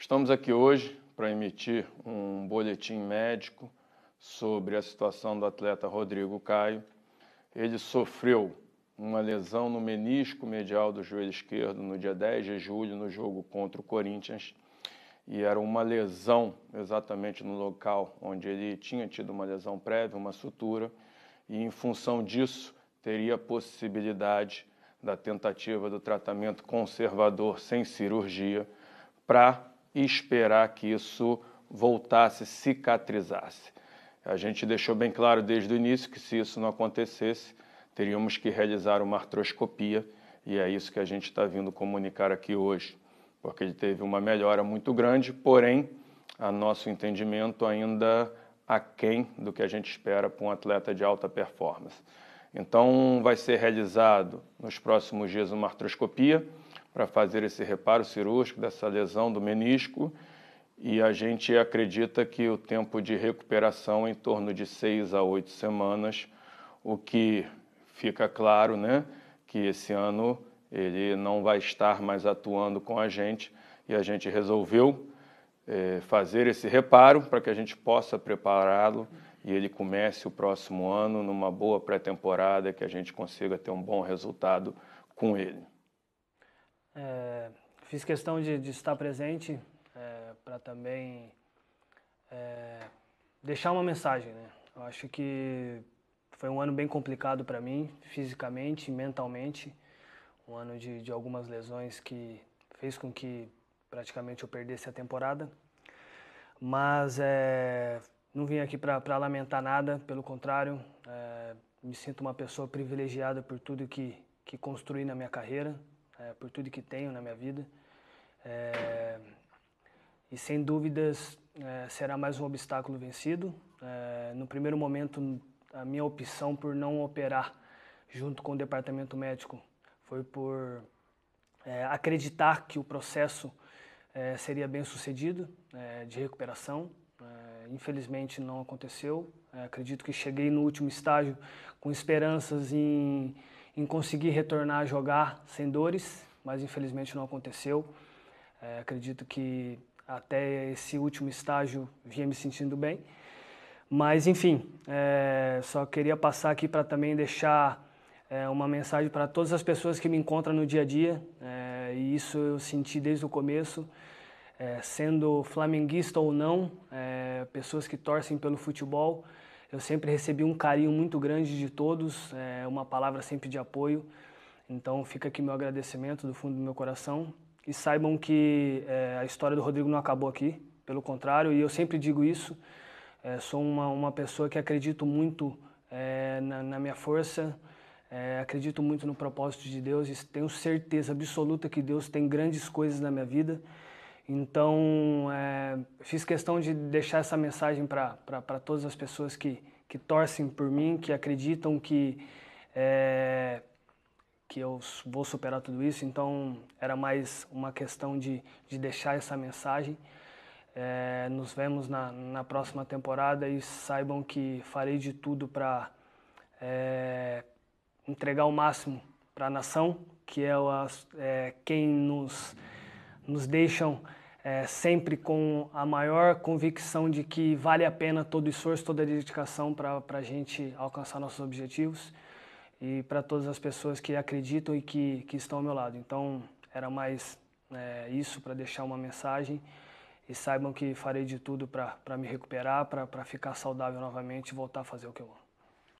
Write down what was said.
Estamos aqui hoje para emitir um boletim médico sobre a situação do atleta Rodrigo Caio. Ele sofreu uma lesão no menisco medial do joelho esquerdo no dia 10 de julho, no jogo contra o Corinthians. E era uma lesão exatamente no local onde ele tinha tido uma lesão prévia, uma sutura, e em função disso teria a possibilidade da tentativa do tratamento conservador sem cirurgia para e esperar que isso voltasse, cicatrizasse. A gente deixou bem claro desde o início que se isso não acontecesse, teríamos que realizar uma artroscopia e é isso que a gente está vindo comunicar aqui hoje, porque ele teve uma melhora muito grande, porém, a nosso entendimento ainda aquém do que a gente espera para um atleta de alta performance. Então, vai ser realizado nos próximos dias uma artroscopia para fazer esse reparo cirúrgico dessa lesão do menisco e a gente acredita que o tempo de recuperação é em torno de seis a oito semanas, o que fica claro, né, que esse ano ele não vai estar mais atuando com a gente e a gente resolveu é, fazer esse reparo para que a gente possa prepará-lo e ele comece o próximo ano numa boa pré-temporada que a gente consiga ter um bom resultado com ele. É, fiz questão de, de estar presente é, eh, para também é, deixar uma mensagem. Né? Eu acho que foi um ano bem complicado para mim, fisicamente, mentalmente. Um ano de, de algumas lesões que fez com que praticamente eu perdesse a temporada. Mas é, não vim aqui para lamentar nada, pelo contrário, é, me sinto uma pessoa privilegiada por tudo que, que construí na minha carreira, é, por tudo que tenho na minha vida. É, e sem dúvidas é, será mais um obstáculo vencido. É, no primeiro momento, a minha opção por não operar junto com o departamento médico foi por é, acreditar que o processo é, seria bem sucedido de recuperação. infelizmente não aconteceu. acredito que cheguei no último estágio com esperanças em em conseguir retornar a jogar sem dores, mas infelizmente não aconteceu. É, acredito que até esse último estágio vinha me sentindo bem. Mas enfim, é, só queria passar aqui para também deixar é, uma mensagem para todas as pessoas que me encontram no dia a dia. É, e isso eu senti desde o começo. É, sendo flamenguista ou não, é, pessoas que torcem pelo futebol, eu sempre recebi um carinho muito grande de todos, é, uma palavra sempre de apoio. Então fica aqui meu agradecimento do fundo do meu coração. E saibam que é, a história do Rodrigo não acabou aqui, pelo contrário, e eu sempre digo isso. É, sou uma, uma pessoa que acredito muito na, na, minha força, acredito muito no propósito de Deus e tenho certeza absoluta que Deus tem grandes coisas na minha vida. Então, é, fiz questão de deixar essa mensagem para todas as pessoas que, que torcem por mim, que acreditam que, é, que eu vou superar tudo isso. Então, era mais uma questão de, de deixar essa mensagem. É, nos vemos na, na próxima temporada e saibam que farei de tudo para é, entregar o máximo para a nação, que é, a, é quem nos nos deixam é, sempre com a maior convicção de que vale a pena todo esforço, toda dedicação para a gente alcançar nossos objetivos e para todas as pessoas que acreditam e que, que estão ao meu lado. Então, era mais é, isso para deixar uma mensagem e saibam que farei de tudo para me recuperar, para ficar saudável novamente e voltar a fazer o que eu amo.